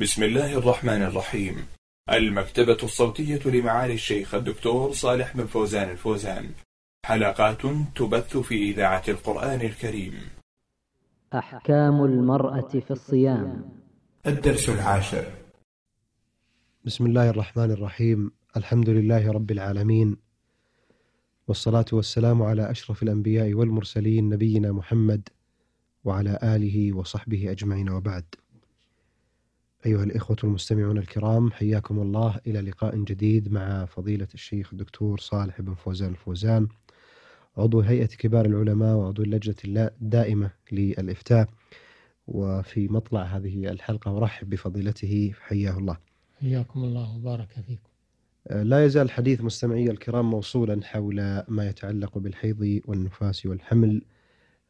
بسم الله الرحمن الرحيم المكتبة الصوتية لمعالي الشيخ الدكتور صالح بن فوزان الفوزان حلقات تبث في إذاعة القرآن الكريم أحكام المرأة في الصيام الدرس العاشر بسم الله الرحمن الرحيم الحمد لله رب العالمين والصلاة والسلام على أشرف الأنبياء والمرسلين نبينا محمد وعلى آله وصحبه أجمعين وبعد أيها الإخوة المستمعون الكرام حياكم الله إلى لقاء جديد مع فضيلة الشيخ الدكتور صالح بن فوزان الفوزان عضو هيئة كبار العلماء وعضو اللجنة الدائمة للإفتاء وفي مطلع هذه الحلقة أرحب بفضيلته حياه الله حياكم الله وبارك فيكم آه، لا يزال الحديث مستمعي الكرام موصولا حول ما يتعلق بالحيض والنفاس والحمل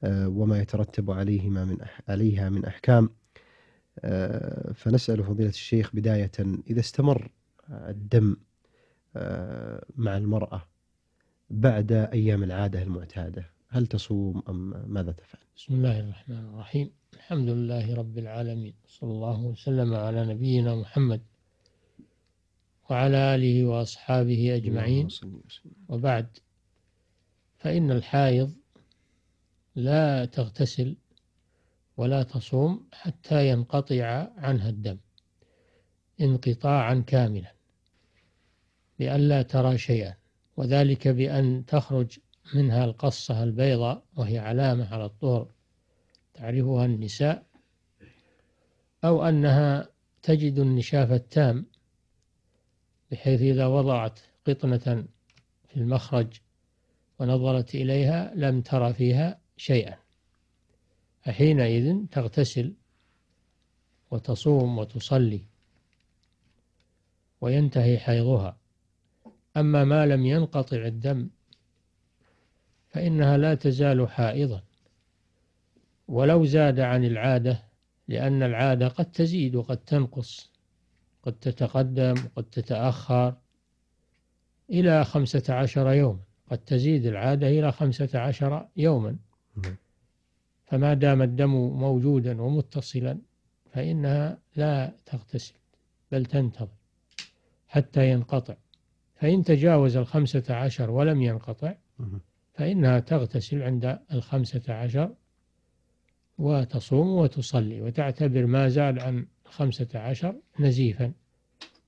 آه، وما يترتب عليهما من عليها من أحكام آه، فنسأل فضيلة الشيخ بداية إذا استمر آه، الدم آه، مع المرأة بعد أيام العادة المعتادة هل تصوم أم ماذا تفعل؟ بسم الله الرحمن الرحيم الحمد لله رب العالمين صلى الله وسلم على نبينا محمد وعلى آله وأصحابه أجمعين وبعد فإن الحائض لا تغتسل ولا تصوم حتى ينقطع عنها الدم انقطاعا كاملا لئلا ترى شيئا وذلك بأن تخرج منها القصة البيضاء وهي علامة على الطهر تعرفها النساء أو أنها تجد النشاف التام بحيث إذا وضعت قطنة في المخرج ونظرت إليها لم ترى فيها شيئا فحينئذ تغتسل وتصوم وتصلي وينتهي حيضها أما ما لم ينقطع الدم فإنها لا تزال حائضا ولو زاد عن العادة لأن العادة قد تزيد وقد تنقص قد تتقدم وقد تتأخر إلى خمسة عشر يوما قد تزيد العادة إلى خمسة عشر يوما نعم. فما دام الدم موجودا ومتصلا فإنها لا تغتسل بل تنتظر حتى ينقطع فإن تجاوز الخمسة عشر ولم ينقطع فإنها تغتسل عند الخمسة عشر وتصوم وتصلي وتعتبر ما زال عن الخمسة عشر نزيفا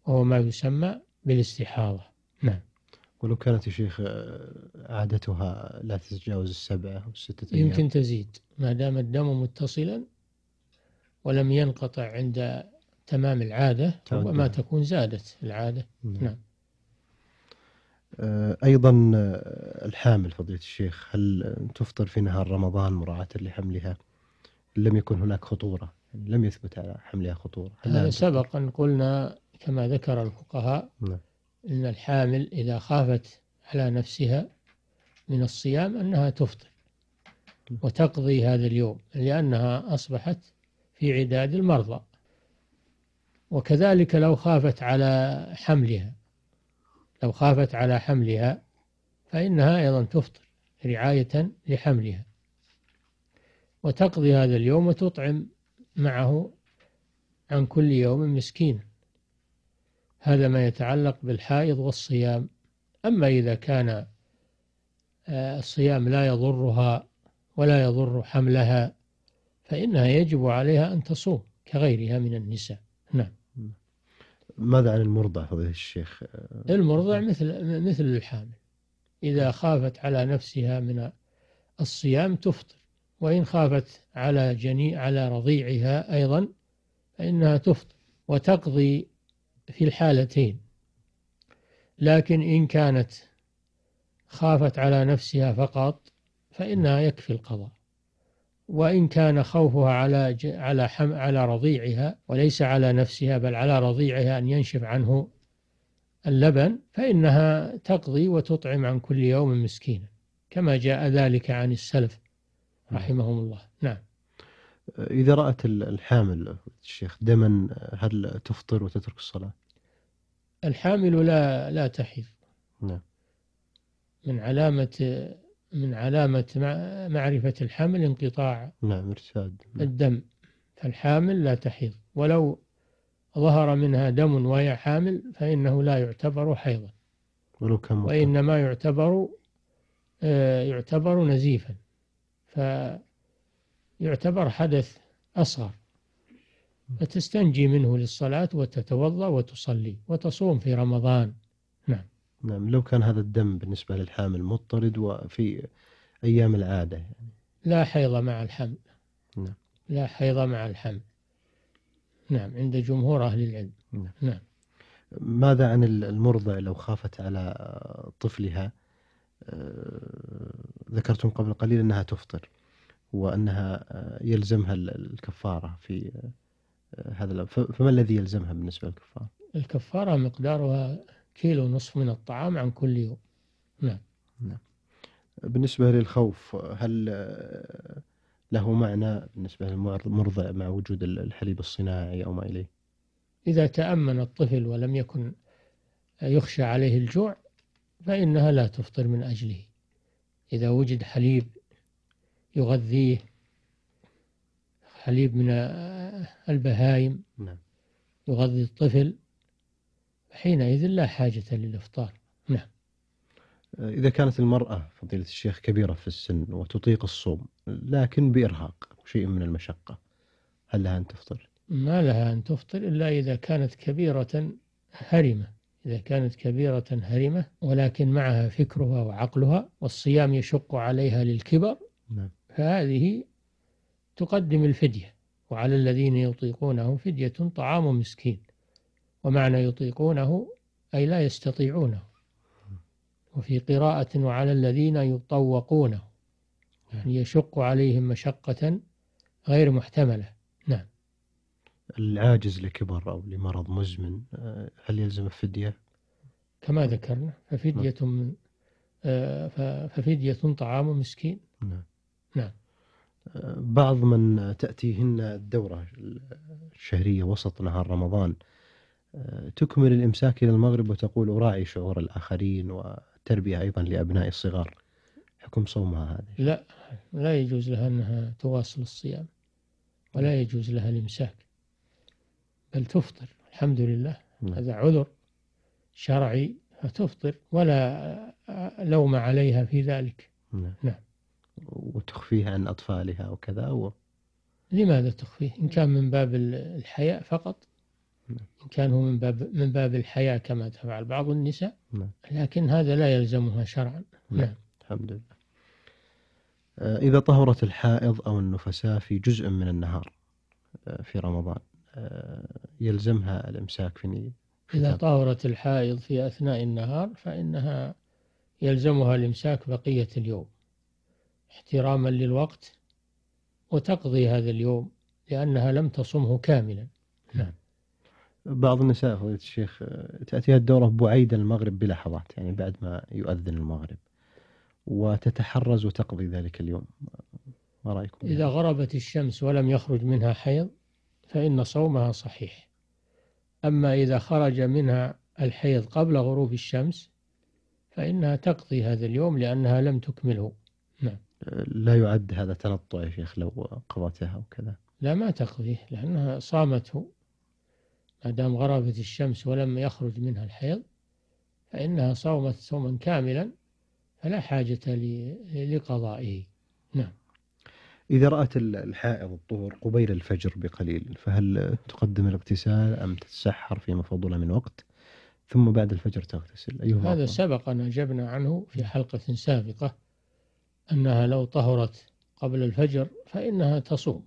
وهو ما يسمى بالاستحاضة ولو كانت يا شيخ آه، عادتها لا تتجاوز السبعة أو الستة أيام يمكن تزيد ما دام الدم متصلا ولم ينقطع عند تمام العادة ربما تكون زادت العادة نعم, نعم. آه، أيضا آه، الحامل فضيلة الشيخ هل تفطر في نهار رمضان مراعاة لحملها لم يكن هناك خطورة لم يثبت على حملها خطورة هل سبقا قلنا كما ذكر الفقهاء نعم. أن الحامل إذا خافت على نفسها من الصيام أنها تفطر وتقضي هذا اليوم لأنها أصبحت في عداد المرضى وكذلك لو خافت على حملها لو خافت على حملها فإنها أيضا تفطر رعاية لحملها وتقضي هذا اليوم وتطعم معه عن كل يوم مسكينه هذا ما يتعلق بالحائض والصيام أما إذا كان آه، الصيام لا يضرها ولا يضر حملها فإنها يجب عليها أن تصوم كغيرها من النساء نعم ماذا عن المرضع فضيلة الشيخ آه، المرضع مثل مثل الحامل إذا خافت على نفسها من الصيام تفطر وإن خافت على جني على رضيعها أيضا فإنها تفطر وتقضي في الحالتين لكن إن كانت خافت على نفسها فقط فإنها يكفي القضاء وإن كان خوفها على على حم على رضيعها وليس على نفسها بل على رضيعها أن ينشف عنه اللبن فإنها تقضي وتطعم عن كل يوم مسكينا كما جاء ذلك عن السلف نعم. رحمهم الله إذا رأت الحامل الشيخ دما هل تفطر وتترك الصلاة؟ الحامل لا لا تحيض نعم من علامة من علامة معرفة الحمل انقطاع نعم نعم. الدم فالحامل لا تحيض ولو ظهر منها دم وهي حامل فإنه لا يعتبر حيضا ولو كان وإنما يعتبر آه، يعتبر نزيفا ف يعتبر حدث أصغر فتستنجي منه للصلاة وتتوضأ وتصلي وتصوم في رمضان نعم نعم لو كان هذا الدم بالنسبة للحامل مضطرد وفي أيام العادة يعني. لا حيض مع الحمل نعم. لا حيض مع الحمل نعم عند جمهور أهل العلم نعم. نعم ماذا عن المرضع لو خافت على طفلها آه، ذكرتم قبل قليل أنها تفطر وانها آه، يلزمها الكفاره في آه، هذا فما الذي يلزمها بالنسبه للكفاره؟ الكفاره مقدارها كيلو ونصف من الطعام عن كل يوم. نعم. نعم. بالنسبه للخوف هل آه، له معنى بالنسبه للمرضع مع وجود الحليب الصناعي او ما اليه؟ اذا تامن الطفل ولم يكن يخشى عليه الجوع فانها لا تفطر من اجله. اذا وجد حليب يغذيه حليب من البهايم نعم. يغذي الطفل حينئذ لا حاجة للإفطار نعم إذا كانت المرأة فضيلة الشيخ كبيرة في السن وتطيق الصوم لكن بإرهاق وشيء من المشقة هل لها أن تفطر؟ ما لها أن تفطر إلا إذا كانت كبيرة هرمة إذا كانت كبيرة هرمة ولكن معها فكرها وعقلها والصيام يشق عليها للكبر نعم. فهذه تقدم الفدية وعلى الذين يطيقونه فدية طعام مسكين ومعنى يطيقونه أي لا يستطيعونه وفي قراءة وعلى الذين يطوقونه يعني يشق عليهم مشقة غير محتملة نعم العاجز لكبر أو لمرض مزمن آه، هل يلزم الفدية؟ كما ذكرنا ففدية نعم. آه، ففدية طعام مسكين نعم. نعم. أه، بعض من تأتيهن الدورة الشهرية وسط نهار رمضان أه، تكمل الإمساك إلى المغرب وتقول أراعي شعور الآخرين وتربية أيضا لأبنائي الصغار حكم صومها هذا لا لا يجوز لها أنها تواصل الصيام ولا نعم. يجوز لها الإمساك بل تفطر الحمد لله م. نعم. هذا عذر شرعي فتفطر ولا أه، لوم عليها في ذلك نعم وتخفيه عن أطفالها وكذا و... لماذا تخفيه؟ إن كان من باب الحياء فقط نعم. إن كان هو من باب من باب الحياء كما تفعل بعض النساء نعم. لكن هذا لا يلزمها شرعا نعم, نعم. الحمد لله آه، إذا طهرت الحائض أو النفساء في جزء من النهار آه، في رمضان آه، يلزمها الإمساك في نية إذا طهرت الحائض في أثناء النهار فإنها يلزمها الإمساك بقية اليوم احتراما للوقت وتقضي هذا اليوم لأنها لم تصمه كاملا نعم بعض النساء فضيلة الشيخ تأتيها الدورة بعيد المغرب بلحظات يعني بعد ما يؤذن المغرب وتتحرز وتقضي ذلك اليوم ما رأيكم؟ إذا غربت الشمس ولم يخرج منها حيض فإن صومها صحيح أما إذا خرج منها الحيض قبل غروب الشمس فإنها تقضي هذا اليوم لأنها لم تكمله نعم لا يعد هذا تنطع يا شيخ لو قضتها وكذا لا ما تقضيه لأنها صامته ما دام غربت الشمس ولم يخرج منها الحيض فإنها صومت صوما كاملا فلا حاجة لقضائه نعم إذا رأت الحائض الطهر قبيل الفجر بقليل فهل تقدم الاغتسال أم تتسحر فيما فضل من وقت ثم بعد الفجر تغتسل أيوه هذا سبق أن أجبنا عنه في حلقة سابقة أنها لو طهرت قبل الفجر فإنها تصوم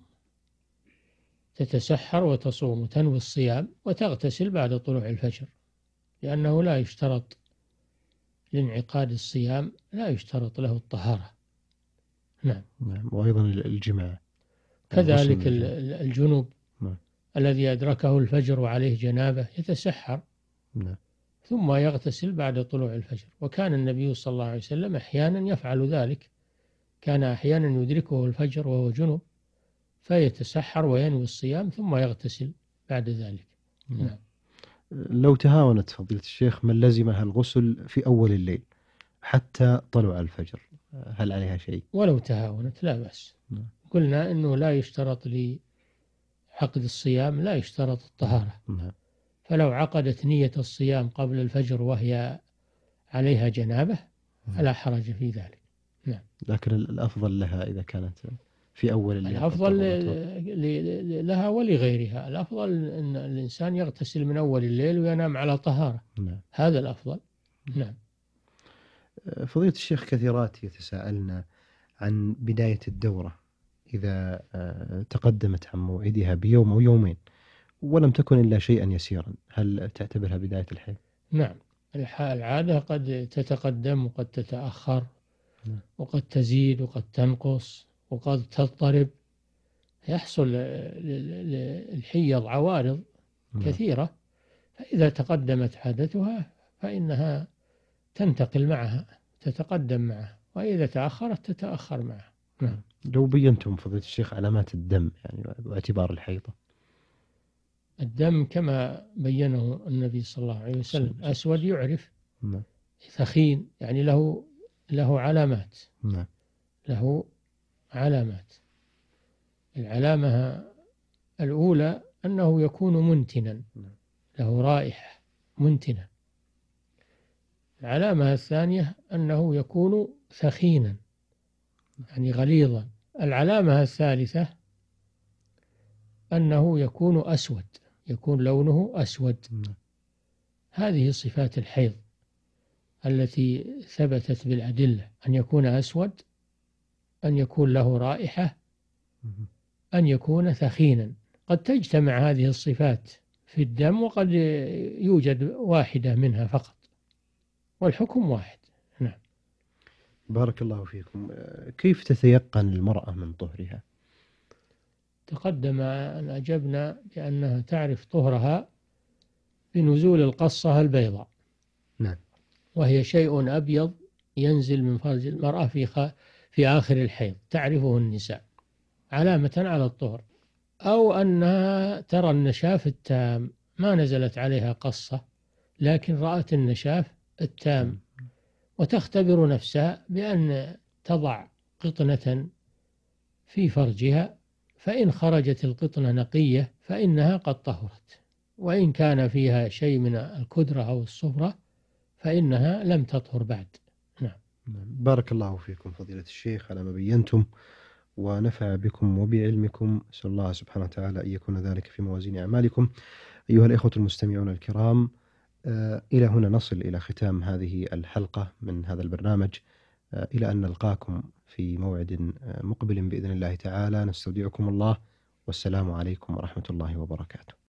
تتسحر وتصوم وتنوي الصيام وتغتسل بعد طلوع الفجر لأنه لا يشترط لانعقاد الصيام لا يشترط له الطهارة نعم نعم وأيضا الجماع كذلك الجنوب نعم. الذي أدركه الفجر وعليه جنابة يتسحر نعم. ثم يغتسل بعد طلوع الفجر وكان النبي صلى الله عليه وسلم أحيانا يفعل ذلك كان أحيانا يدركه الفجر وهو جنب فيتسحر وينوي الصيام ثم يغتسل بعد ذلك نعم. لو تهاونت فضيلة الشيخ من لزمها الغسل في أول الليل حتى طلوع الفجر هل عليها شيء؟ ولو تهاونت لا بأس نعم. قلنا أنه لا يشترط لعقد الصيام لا يشترط الطهارة نعم. فلو عقدت نية الصيام قبل الفجر وهي عليها جنابة نعم. فلا حرج في ذلك نعم. لكن الافضل لها اذا كانت في اول الليل الافضل لها ولغيرها، الافضل ان الانسان يغتسل من اول الليل وينام على طهاره. نعم. هذا الافضل. نعم. نعم. أه، فضيلة الشيخ كثيرات يتساءلن عن بداية الدورة إذا أه، تقدمت عن موعدها بيوم أو يومين ولم تكن إلا شيئا يسيرا هل تعتبرها بداية الحيض؟ نعم العادة قد تتقدم وقد تتأخر وقد تزيد وقد تنقص وقد تضطرب يحصل للحيض عوارض نعم. كثيرة فإذا تقدمت عادتها فإنها تنتقل معها تتقدم معها وإذا تأخرت تتأخر معها نعم لو بينتم فضيلة الشيخ علامات الدم يعني باعتبار الحيضة الدم كما بينه النبي صلى الله عليه وسلم أسود يعرف نعم. ثخين يعني له له علامات نعم له علامات العلامة الأولى أنه يكون منتنا نعم. له رائحة منتنة العلامة الثانية أنه يكون ثخينا يعني غليظا العلامة الثالثة أنه يكون أسود يكون لونه أسود نعم. هذه صفات الحيض التي ثبتت بالأدلة أن يكون أسود أن يكون له رائحة أن يكون ثخينا قد تجتمع هذه الصفات في الدم وقد يوجد واحدة منها فقط والحكم واحد نعم بارك الله فيكم كيف تتيقن المرأة من طهرها تقدم أن أجبنا بأنها تعرف طهرها بنزول القصة البيضاء نعم وهي شيء أبيض ينزل من فرج المرأة في في آخر الحيض تعرفه النساء علامة على الطهر أو أنها ترى النشاف التام ما نزلت عليها قصة لكن رأت النشاف التام وتختبر نفسها بأن تضع قطنة في فرجها فإن خرجت القطنة نقية فإنها قد طهرت وإن كان فيها شيء من الكدرة أو الصفرة فإنها لم تطهر بعد نعم. نعم بارك الله فيكم فضيلة الشيخ على ما بينتم ونفع بكم وبعلمكم أسأل الله سبحانه وتعالى أن يكون ذلك في موازين أعمالكم أيها الإخوة المستمعون الكرام آه، إلى هنا نصل إلى ختام هذه الحلقة من هذا البرنامج آه، إلى أن نلقاكم في موعد آه، مقبل بإذن الله تعالى نستودعكم الله والسلام عليكم ورحمة الله وبركاته